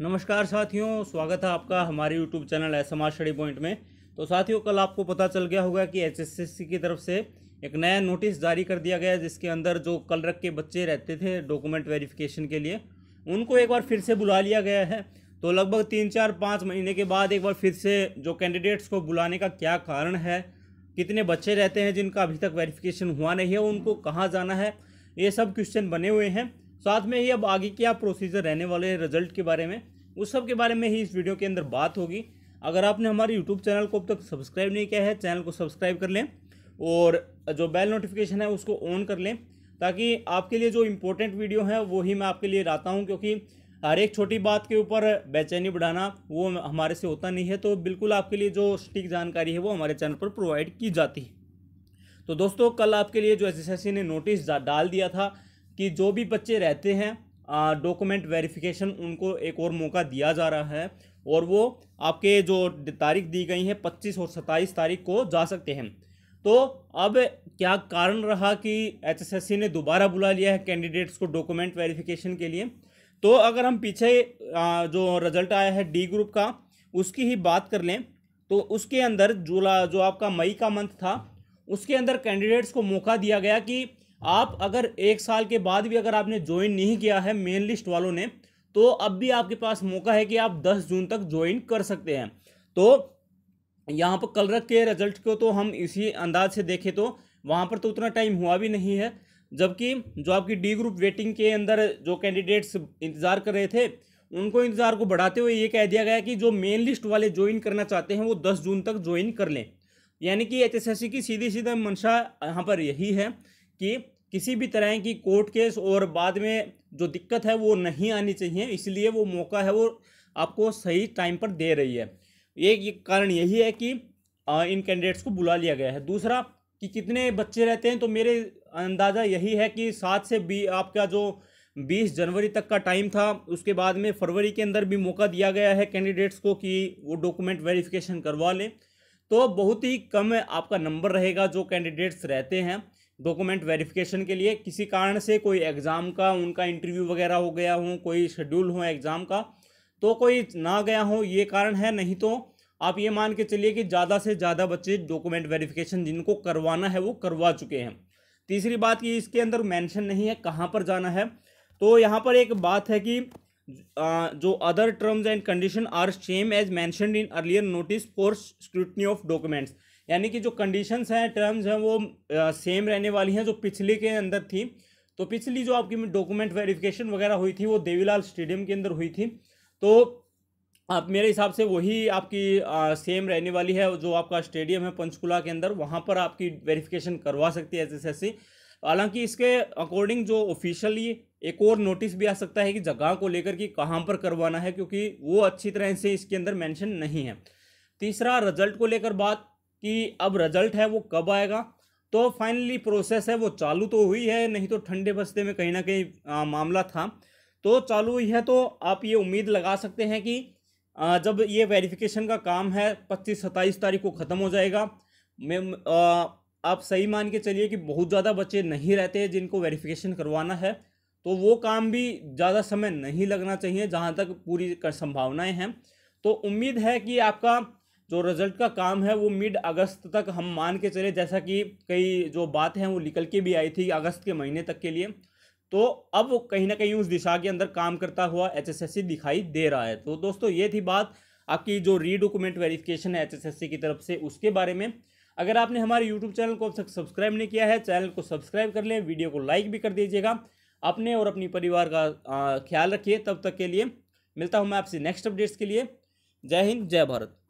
नमस्कार साथियों स्वागत है आपका हमारे YouTube channel S M study point में तो साथियों कल आपको पता चल गया होगा कि एच की तरफ से एक नया नोटिस जारी कर दिया गया जिसके अंदर जो कल रख के बच्चे रहते थे डॉक्यूमेंट वेरिफिकेशन के लिए उनको एक बार फिर से बुला लिया गया है तो लगभग तीन चार पाँच महीने के बाद एक बार फिर से जो कैंडिडेट्स को बुलाने का क्या कारण है कितने बच्चे रहते हैं जिनका अभी तक वेरिफिकेशन हुआ नहीं है उनको कहाँ जाना है ये सब क्वेश्चन बने हुए हैं साथ में ही अब आगे क्या प्रोसीजर रहने वाले हैं रिजल्ट के बारे में उस सब के बारे में ही इस वीडियो के अंदर बात होगी अगर आपने हमारे यूट्यूब चैनल को अब तक सब्सक्राइब नहीं किया है चैनल को सब्सक्राइब कर लें और जो बेल नोटिफिकेशन है उसको ऑन कर लें ताकि आपके लिए जो इम्पोर्टेंट वीडियो है वो ही मैं आपके लिए लाता हूँ क्योंकि हर एक छोटी बात के ऊपर बेचैनी बढ़ाना वो हमारे से होता नहीं है तो बिल्कुल आपके लिए जो सटीक जानकारी है वो हमारे चैनल पर प्रोवाइड की जाती है तो दोस्तों कल आपके लिए जो एस ने नोटिस डाल दिया था कि जो भी बच्चे रहते हैं डॉक्यूमेंट वेरिफिकेशन उनको एक और मौका दिया जा रहा है और वो आपके जो तारीख दी गई है पच्चीस और सत्ताईस तारीख को जा सकते हैं तो अब क्या कारण रहा कि एचएसएससी ने दोबारा बुला लिया है कैंडिडेट्स को डॉक्यूमेंट वेरिफिकेशन के लिए तो अगर हम पीछे जो रिजल्ट आया है डी ग्रुप का उसकी ही बात कर लें तो उसके अंदर जुला जो आपका मई का मंथ था उसके अंदर कैंडिडेट्स को मौका दिया गया कि आप अगर एक साल के बाद भी अगर आपने ज्वाइन नहीं किया है मेन लिस्ट वालों ने तो अब भी आपके पास मौका है कि आप 10 जून तक ज्वाइन कर सकते हैं तो यहाँ पर रख के रिजल्ट को तो हम इसी अंदाज से देखें तो वहाँ पर तो उतना टाइम हुआ भी नहीं है जबकि जो आपकी डी ग्रुप वेटिंग के अंदर जो कैंडिडेट्स इंतज़ार कर रहे थे उनको इंतज़ार को बढ़ाते हुए ये कह दिया गया कि जो मेन लिस्ट वाले ज्वाइन करना चाहते हैं वो दस जून तक ज्वाइन कर लें यानी कि एच की सीधी सीधा मंशा यहाँ पर यही है कि किसी भी तरह की कोर्ट केस और बाद में जो दिक्कत है वो नहीं आनी चाहिए इसलिए वो मौका है वो आपको सही टाइम पर दे रही है एक कारण यही है कि इन कैंडिडेट्स को बुला लिया गया है दूसरा कि कितने बच्चे रहते हैं तो मेरे अंदाज़ा यही है कि सात से बी आपका जो बीस जनवरी तक का टाइम था उसके बाद में फरवरी के अंदर भी मौका दिया गया है कैंडिडेट्स को कि वो डॉक्यूमेंट वेरिफिकेशन करवा लें तो बहुत ही कम आपका नंबर रहेगा जो कैंडिडेट्स रहते हैं डॉक्यूमेंट वेरिफिकेशन के लिए किसी कारण से कोई एग्ज़ाम का उनका इंटरव्यू वगैरह हो गया हो कोई शेड्यूल हो एग्ज़ाम का तो कोई ना गया हो ये कारण है नहीं तो आप ये मान के चलिए कि ज़्यादा से ज़्यादा बच्चे डॉक्यूमेंट वेरिफिकेशन जिनको करवाना है वो करवा चुके हैं तीसरी बात कि इसके अंदर मेंशन नहीं है कहाँ पर जाना है तो यहाँ पर एक बात है कि जो other terms and condition are same as mention in earlier notice for scrutiny of documents यानी कि जो कंडीशंस हैं टर्म्स हैं वो सेम रहने वाली हैं जो पिछले के अंदर थी तो पिछली जो आपकी डॉक्यूमेंट वेरिफिकेशन वगैरह हुई थी वो देवीलाल स्टेडियम के अंदर हुई थी तो आप मेरे हिसाब से वही आपकी आ, सेम रहने वाली है जो आपका स्टेडियम है पंचकुला के अंदर वहाँ पर आपकी वेरिफिकेशन करवा सकती है एस हालांकि इसके अकॉर्डिंग जो ऑफिशियली एक और नोटिस भी आ सकता है कि जगह को लेकर कि कहाँ पर करवाना है क्योंकि वो अच्छी तरह से इसके अंदर मेंशन नहीं है तीसरा रिजल्ट को लेकर बात कि अब रिजल्ट है वो कब आएगा तो फाइनली प्रोसेस है वो चालू तो हुई है नहीं तो ठंडे बस्ते में कहीं ना कहीं आ, मामला था तो चालू हुई है तो आप ये उम्मीद लगा सकते हैं कि आ, जब ये वेरिफिकेशन का काम है पच्चीस सत्ताईस तारीख को ख़त्म हो जाएगा मैं आप सही मान के चलिए कि बहुत ज़्यादा बच्चे नहीं रहते हैं जिनको वेरिफिकेशन करवाना है तो वो काम भी ज़्यादा समय नहीं लगना चाहिए जहाँ तक पूरी संभावनाएँ हैं तो उम्मीद है कि आपका जो रिज़ल्ट का काम है वो मिड अगस्त तक हम मान के चले जैसा कि कई जो बात है वो निकल के भी आई थी अगस्त के महीने तक के लिए तो अब कहीं ना कहीं उस दिशा के अंदर काम करता हुआ एचएसएससी दिखाई दे रहा है तो दोस्तों ये थी बात आपकी जो री डॉक्यूमेंट वेरिफिकेशन है एचएसएससी की तरफ से उसके बारे में अगर आपने हमारे यूट्यूब चैनल को अब तक सब्सक्राइब नहीं किया है चैनल को सब्सक्राइब कर लें वीडियो को लाइक भी कर दीजिएगा अपने और अपनी परिवार का ख्याल रखिए तब तक के लिए मिलता हूँ मैं आपसे नेक्स्ट अपडेट्स के लिए जय हिंद जय भारत